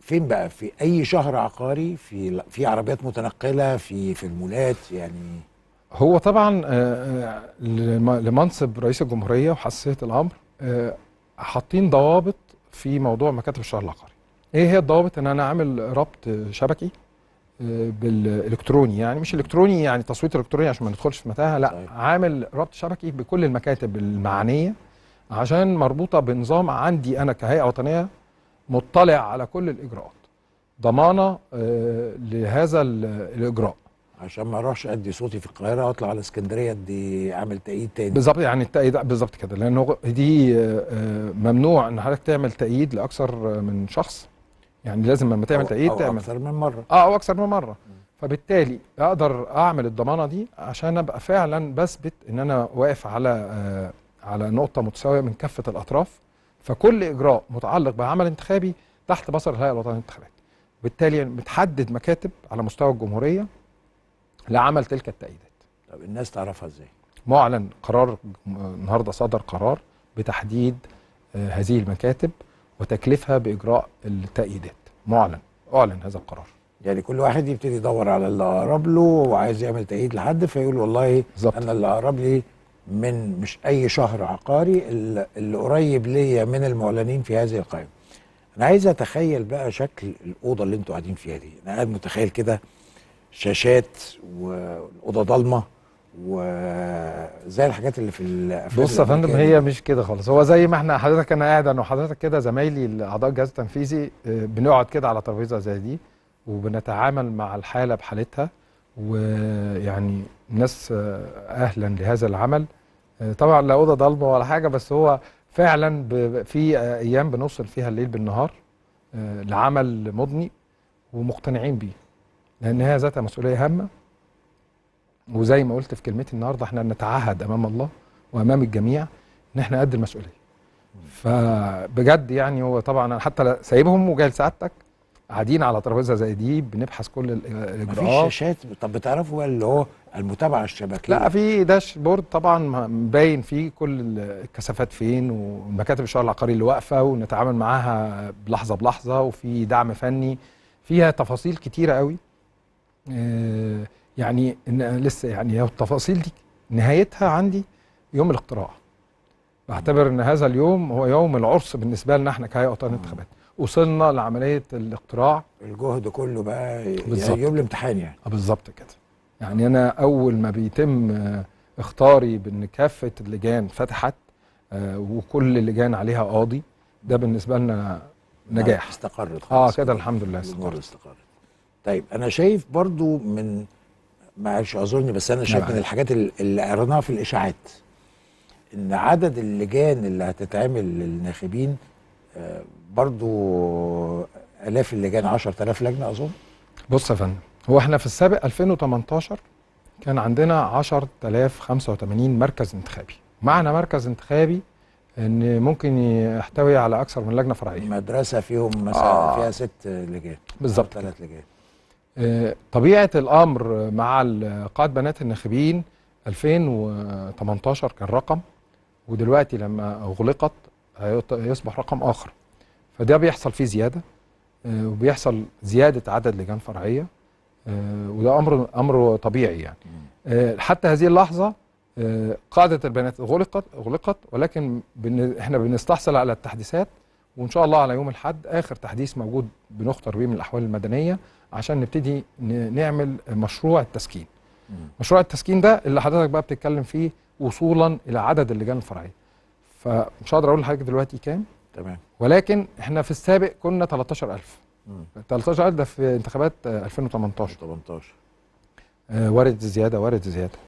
فين بقى في اي شهر عقاري في في عربيات متنقله في في المولات يعني هو طبعا آه، آه، لمنصب رئيس الجمهوريه وحساسيه الامر آه، حاطين ضوابط في موضوع مكاتب الشهر العقاري ايه هي الضوابط ان انا اعمل ربط شبكي بالالكتروني يعني مش الكتروني يعني تصويت الكتروني عشان ما ندخلش في متاهه لا طيب. عامل ربط شبكي بكل المكاتب المعنيه عشان مربوطه بنظام عندي انا كهيئه وطنيه مطلع على كل الاجراءات ضمانه آه، لهذا الاجراء عشان ما اروحش ادي صوتي في القاهره واطلع على اسكندريه ادي اعمل تأييد تاني بالظبط يعني التأييد بالظبط كده لانه دي آه، آه، ممنوع ان حضرتك تعمل تأييد لاكثر من شخص يعني لازم لما تعمل تأييد تعمل اكثر من مره اه او اكثر من مره فبالتالي اقدر اعمل الضمانه دي عشان ابقى فعلا بثبت ان انا واقف على على نقطه متساويه من كافه الاطراف فكل اجراء متعلق بعمل انتخابي تحت بصر الهيئه الوطنيه للانتخابات وبالتالي بتحدد مكاتب على مستوى الجمهوريه لعمل تلك التأييدات طب الناس تعرفها ازاي معلن قرار النهارده صدر قرار بتحديد آه، هذه المكاتب وتكليفها باجراء التأييدات معلن اعلن هذا القرار يعني كل واحد يبتدي يدور على اللي اقرب له وعايز يعمل تأييد لحد فيقول والله بالزبط. انا اللي اقرب لي من مش اي شهر عقاري اللي قريب ليا من المعلنين في هذه القائمه انا عايز اتخيل بقى شكل الاوضه اللي انتوا قاعدين فيها دي انا قاعد متخيل كده شاشات والاوضه ضلمه وزي الحاجات اللي في الافلام بص يا فندم هي مش كده خالص هو زي ما احنا حضرتك انا قاعد انا وحضرتك كده زمايلي الاعضاء الجهاز التنفيذي آه، بنقعد كده على ترابيزه زي دي وبنتعامل مع الحاله بحالتها ويعني ناس آه، اهلا لهذا العمل آه، طبعا لا اوضه ضلمه ولا حاجه بس هو فعلا في ايام بنوصل فيها الليل بالنهار آه، لعمل مضني ومقتنعين بيه لان هي ذاتها مسؤوليه هامه وزي ما قلت في كلمتي النهارده احنا نتعهد امام الله وامام الجميع ان احنا قد المسؤوليه فبجد يعني هو طبعا انا حتى سايبهم وجاي لسعادتك قاعدين على ترابيزه زي دي بنبحث كل الاجراءات مفيش شاشات طب بتعرفوا بقى اللي هو المتابعه الشبكيه لا في داشبورد طبعا مبين فيه كل الكثافات فين ومكاتب الشؤون العقاري اللي واقفه ونتعامل معاها بلحظه بلحظه وفي دعم فني فيها تفاصيل كتيره قوي آه، يعني لسه يعني التفاصيل دي نهايتها عندي يوم الاقتراع بعتبر ان هذا اليوم هو يوم العرس بالنسبه لنا احنا كهيئه انتخابات وصلنا لعمليه الاقتراع الجهد كله بقى يوم الامتحان يعني آه، بالظبط كده يعني انا اول ما بيتم آه، اختاري بان كافه اللجان فتحت آه، وكل اللجان عليها قاضي ده بالنسبه لنا نجاح استقرت خلاص اه كده الحمد لله استقرت استقرت طيب انا شايف برضو من معلش اعذرني بس انا شايف من نعم. الحاجات اللي قريناها في الاشاعات ان عدد اللجان اللي هتتعمل للناخبين برضو الاف اللجان 10000 لجنه اظن بص يا فندم هو احنا في السابق 2018 كان عندنا 10085 مركز انتخابي معنى مركز انتخابي ان ممكن يحتوي على اكثر من لجنه فرعيه مدرسه فيهم مثلا آه. فيها ست لجان بالظبط ثلاث لجان آه، طبيعه الامر مع قاعده بنات الناخبين 2018 كان رقم ودلوقتي لما غلقت هيصبح رقم اخر فده بيحصل فيه زياده آه، وبيحصل زياده عدد لجان فرعيه آه، وده امر امر طبيعي يعني آه، حتى هذه اللحظه قاعده البيانات غلقت غلقت ولكن احنا بنستحصل على التحديثات وان شاء الله على يوم الاحد اخر تحديث موجود بنخطر بيه من الاحوال المدنيه عشان نبتدي نعمل مشروع التسكين مشروع التسكين ده اللي حضرتك بقى بتتكلم فيه وصولا الى عدد اللجان الفرعيه فمش هقدر اقول لحضرتك دلوقتي كام تمام ولكن احنا في السابق كنا 13000 13000 ده في انتخابات 2018 2018 آه، وارد زياده وارد زياده